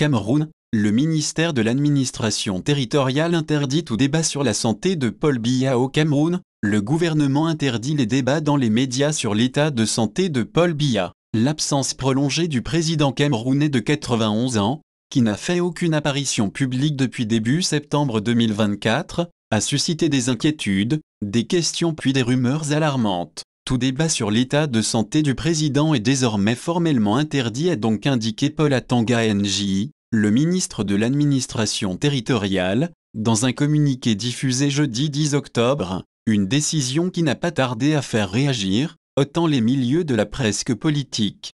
Cameroun, le ministère de l'administration territoriale interdit tout débat sur la santé de Paul Biya au Cameroun, le gouvernement interdit les débats dans les médias sur l'état de santé de Paul Biya. L'absence prolongée du président camerounais de 91 ans, qui n'a fait aucune apparition publique depuis début septembre 2024, a suscité des inquiétudes, des questions puis des rumeurs alarmantes. Tout débat sur l'état de santé du président est désormais formellement interdit a donc indiqué Paul Atanga NJI, le ministre de l'administration territoriale, dans un communiqué diffusé jeudi 10 octobre, une décision qui n'a pas tardé à faire réagir, autant les milieux de la presse que politique.